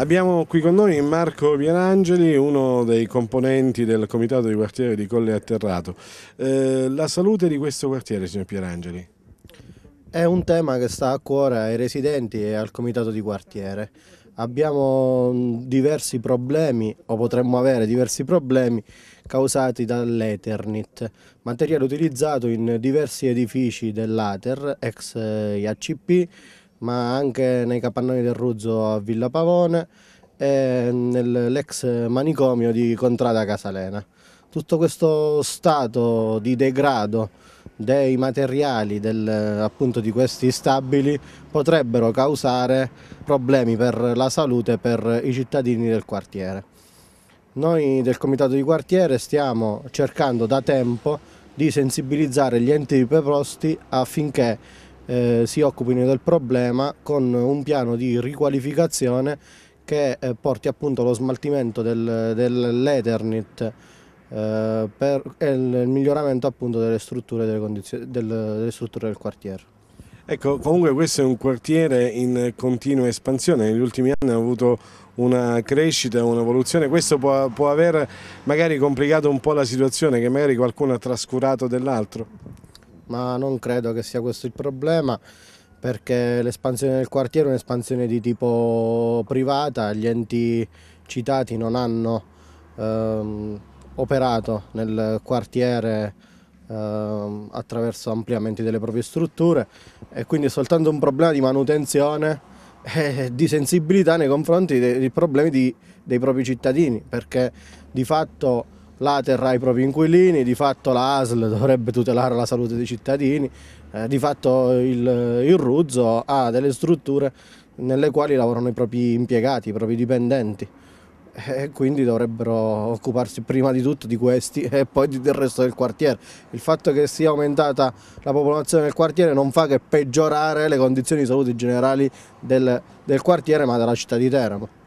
Abbiamo qui con noi Marco Pierangeli, uno dei componenti del comitato di quartiere di Colle Atterrato. Eh, la salute di questo quartiere, signor Pierangeli? È un tema che sta a cuore ai residenti e al comitato di quartiere. Abbiamo mm, diversi problemi, o potremmo avere diversi problemi, causati dall'Eternit, materiale utilizzato in diversi edifici dell'Ater, ex eh, IACP, ma anche nei capannoni del Ruzzo a Villa Pavone e nell'ex manicomio di Contrada Casalena. Tutto questo stato di degrado dei materiali del, appunto di questi stabili potrebbero causare problemi per la salute per i cittadini del quartiere. Noi del comitato di quartiere stiamo cercando da tempo di sensibilizzare gli enti preposti affinché eh, si occupino del problema con un piano di riqualificazione che eh, porti appunto allo smaltimento del, dell'Ethernet eh, per il miglioramento appunto delle strutture, delle, del, delle strutture del quartiere. Ecco, comunque questo è un quartiere in continua espansione, negli ultimi anni ha avuto una crescita, un'evoluzione, questo può, può aver magari complicato un po' la situazione che magari qualcuno ha trascurato dell'altro ma non credo che sia questo il problema perché l'espansione del quartiere è un'espansione di tipo privata, gli enti citati non hanno ehm, operato nel quartiere ehm, attraverso ampliamenti delle proprie strutture e quindi è soltanto un problema di manutenzione e di sensibilità nei confronti dei, dei problemi di, dei propri cittadini perché di fatto la terrà i propri inquilini, di fatto la ASL dovrebbe tutelare la salute dei cittadini, eh, di fatto il, il Ruzzo ha delle strutture nelle quali lavorano i propri impiegati, i propri dipendenti e quindi dovrebbero occuparsi prima di tutto di questi e poi del resto del quartiere. Il fatto che sia aumentata la popolazione del quartiere non fa che peggiorare le condizioni di salute generali del, del quartiere ma della città di Teramo.